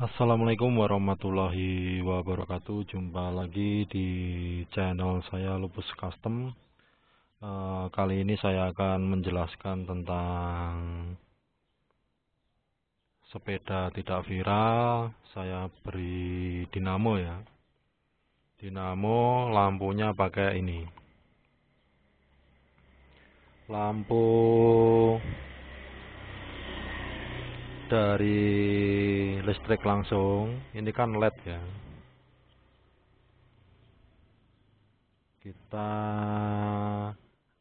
Assalamualaikum warahmatullahi wabarakatuh Jumpa lagi di channel saya Lupus Custom e, Kali ini saya akan menjelaskan tentang Sepeda tidak viral Saya beri dinamo ya Dinamo lampunya pakai ini Lampu dari listrik langsung ini kan LED ya kita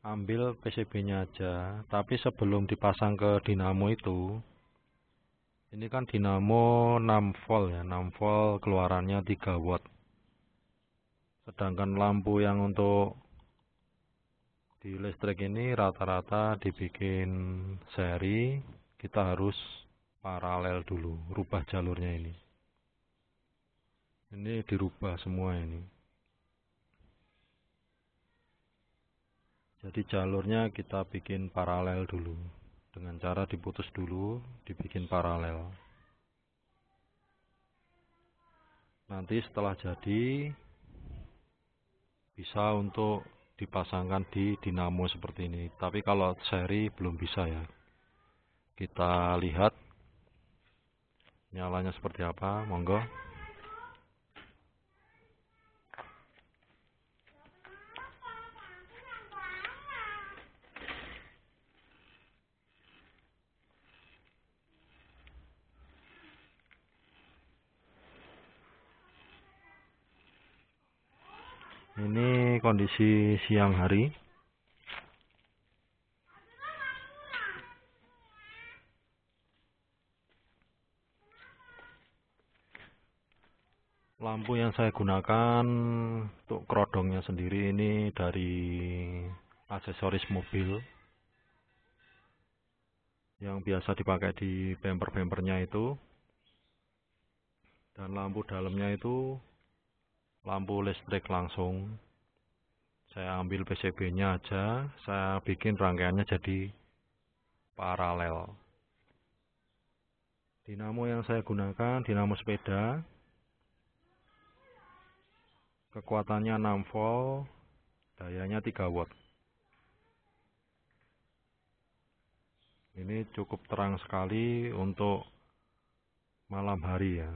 ambil PCB nya aja tapi sebelum dipasang ke dinamo itu ini kan dinamo 6 volt ya 6 volt keluarannya 3 watt sedangkan lampu yang untuk di listrik ini rata-rata dibikin seri kita harus paralel dulu, rubah jalurnya ini. Ini dirubah semua ini. Jadi jalurnya kita bikin paralel dulu. Dengan cara diputus dulu, dibikin paralel. Nanti setelah jadi, bisa untuk dipasangkan di dinamo seperti ini. Tapi kalau seri belum bisa ya. Kita lihat nyalanya seperti apa monggo ini kondisi siang hari lampu yang saya gunakan untuk kerodongnya sendiri ini dari aksesoris mobil yang biasa dipakai di bumper bempernya itu dan lampu dalamnya itu lampu listrik langsung saya ambil PCB nya aja saya bikin rangkaiannya jadi paralel dinamo yang saya gunakan dinamo sepeda kekuatannya 6 volt, dayanya 3 watt. Ini cukup terang sekali untuk malam hari ya.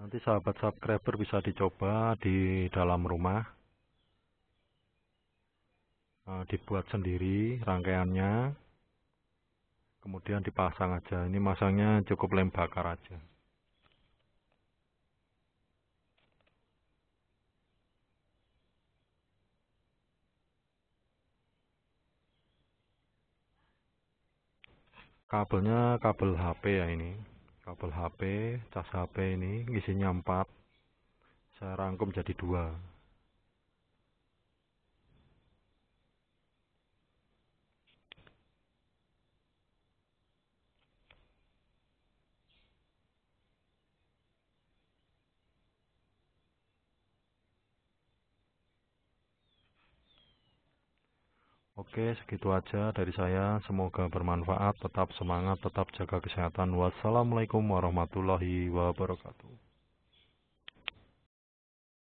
Nanti sahabat subscriber bisa dicoba di dalam rumah. Eh, dibuat sendiri rangkaiannya kemudian dipasang aja ini masangnya cukup lem bakar aja kabelnya kabel HP ya ini kabel HP cas HP ini isinya 4 saya rangkum jadi dua Oke, segitu aja dari saya. Semoga bermanfaat. Tetap semangat, tetap jaga kesehatan. Wassalamualaikum warahmatullahi wabarakatuh.